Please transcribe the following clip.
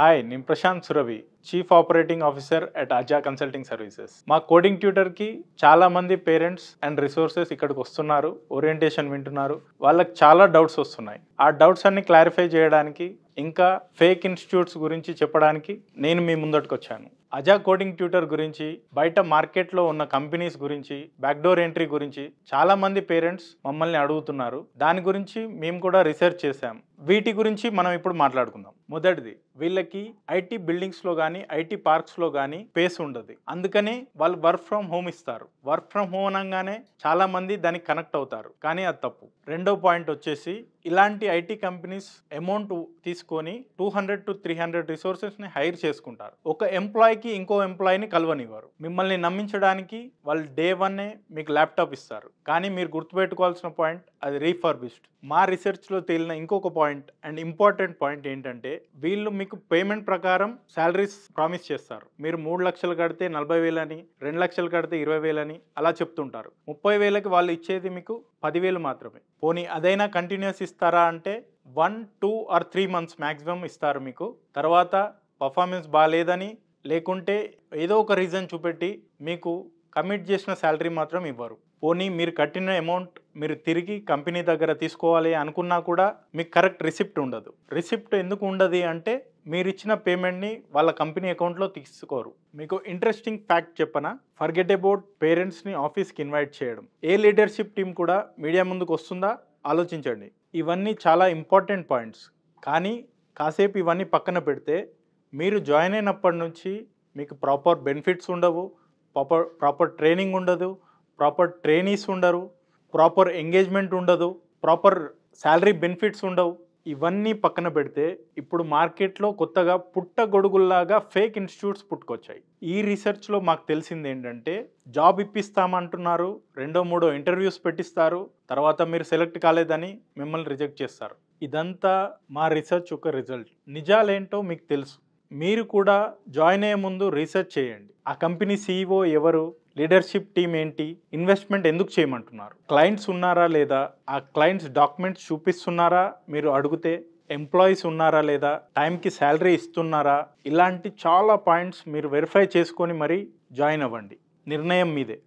hi నేను Prashanth Surabhi chief operating officer at అజా consulting services మా కోడింగ్ ట్యూటర్కి చాలామంది పేరెంట్స్ అండ్ రిసోర్సెస్ ఇక్కడికి వస్తున్నారు ఓరియంటేషన్ వింటున్నారు వాళ్ళకి చాలా డౌట్స్ వస్తున్నాయి ఆ డౌట్స్ అన్ని క్లారిఫై చేయడానికి ఇంకా ఫేక్ ఇన్స్టిట్యూట్స్ గురించి చెప్పడానికి నేను మీ ముందటికి వచ్చాను అజా కోడింగ్ ట్యూటర్ గురించి బయట మార్కెట్లో ఉన్న కంపెనీస్ గురించి బ్యాక్డోర్ ఎంట్రీ గురించి చాలామంది పేరెంట్స్ మమ్మల్ని అడుగుతున్నారు దాని గురించి మేము కూడా రీసెర్చ్ చేశాం వీటి గురించి మనం ఇప్పుడు మాట్లాడుకుందాం మొదటిది వీళ్ళకి ఐటీ బిల్డింగ్స్లో కానీ ఐటీ పార్క్స్లో కానీ స్పేస్ ఉండదు అందుకని వాళ్ళు వర్క్ ఫ్రమ్ హోమ్ ఇస్తారు వర్క్ ఫ్రమ్ హోమ్ అనగానే చాలామంది దానికి కనెక్ట్ అవుతారు కానీ అది తప్పు రెండో పాయింట్ వచ్చేసి ఇలాంటి ఐటీ కంపెనీస్ అమౌంట్ తీసుకొని two hundred to three hundred రిసోర్సెస్ని హైర్ చేసుకుంటారు ఒక ఎంప్లాయీకి ఇంకో ఎంప్లాయీని కలవనివ్వరు మిమ్మల్ని నమ్మించడానికి వాళ్ళు డే వన్నే మీకు ల్యాప్టాప్ ఇస్తారు కానీ మీరు గుర్తుపెట్టుకోవాల్సిన పాయింట్ అది రీఫర్బిస్డ్ మా రీసెర్చ్లో తేలిన ఇంకొక point point and important point ఏంటంటే వీళ్ళు మీకు పేమెంట్ ప్రకారం శాలరీస్ ప్రామిస్ చేస్తారు మీరు మూడు లక్షలు కడితే నలభై వేలని రెండు లక్షలు కడితే ఇరవై వేలని అలా చెప్తుంటారు ముప్పై వేలకి వాళ్ళు ఇచ్చేది మీకు పదివేలు మాత్రమే పోనీ అదైనా కంటిన్యూస్ ఇస్తారా అంటే one two or three months maximum ఇస్తారు మీకు తర్వాత పర్ఫార్మెన్స్ బాగాలేదని లేకుంటే ఏదో ఒక రీజన్ చూపెట్టి మీకు కమిట్ చేసిన శాలరీ మాత్రం ఇవ్వరు పోనీ మీరు కట్టిన అమౌంట్ మీరు తిరిగి కంపెనీ దగ్గర తీసుకోవాలి అనుకున్నా కూడా మీకు కరెక్ట్ రిసిప్ట్ ఉండదు రిసిప్ట్ ఎందుకు ఉండదు అంటే మీరు ఇచ్చిన పేమెంట్ని వాళ్ళ కంపెనీ అకౌంట్లో తీసుకోరు మీకు ఇంట్రెస్టింగ్ ఫ్యాక్ట్ చెప్పన ఫర్గెట్ అబౌట్ పేరెంట్స్ని ఆఫీస్కి ఇన్వైట్ చేయడం ఏ లీడర్షిప్ టీం కూడా మీడియా ముందుకు వస్తుందా ఆలోచించండి ఇవన్నీ చాలా ఇంపార్టెంట్ పాయింట్స్ కానీ కాసేపు ఇవన్నీ పక్కన పెడితే మీరు జాయిన్ అయినప్పటి నుంచి మీకు ప్రాపర్ బెనిఫిట్స్ ఉండవు ప్రాపర్ ప్రాపర్ ట్రైనింగ్ ఉండదు ప్రాపర్ ట్రైనీస్ ఉండరు ప్రాపర్ ఎంగేజ్మెంట్ ఉండదు ప్రాపర్ శాలరీ బెనిఫిట్స్ ఉండవు ఇవన్నీ పక్కన పెడితే ఇప్పుడు మార్కెట్లో కొత్తగా పుట్టగొడుగుల్లాగా ఫేక్ ఇన్స్టిట్యూట్స్ పుట్టుకొచ్చాయి ఈ రీసెర్చ్లో మాకు తెలిసింది ఏంటంటే జాబ్ ఇప్పిస్తామంటున్నారు రెండో మూడో ఇంటర్వ్యూస్ పెట్టిస్తారు తర్వాత మీరు సెలెక్ట్ కాలేదని మిమ్మల్ని రిజెక్ట్ చేస్తారు ఇదంతా మా రీసెర్చ్ ఒక రిజల్ట్ నిజాలేంటో మీకు తెలుసు మీరు కూడా జాయిన్ అయ్యే ముందు రీసెర్చ్ చేయండి ఆ కంపెనీ సీఈఓ ఎవరు లీడర్షిప్ టీం ఏంటి ఇన్వెస్ట్మెంట్ ఎందుకు చేయమంటున్నారు క్లయింట్స్ ఉన్నారా లేదా ఆ క్లయింట్స్ డాక్యుమెంట్స్ చూపిస్తున్నారా మీరు అడిగితే ఎంప్లాయీస్ ఉన్నారా లేదా టైంకి శాలరీ ఇస్తున్నారా ఇలాంటి చాలా పాయింట్స్ మీరు వెరిఫై చేసుకొని మరీ జాయిన్ అవ్వండి నిర్ణయం మీదే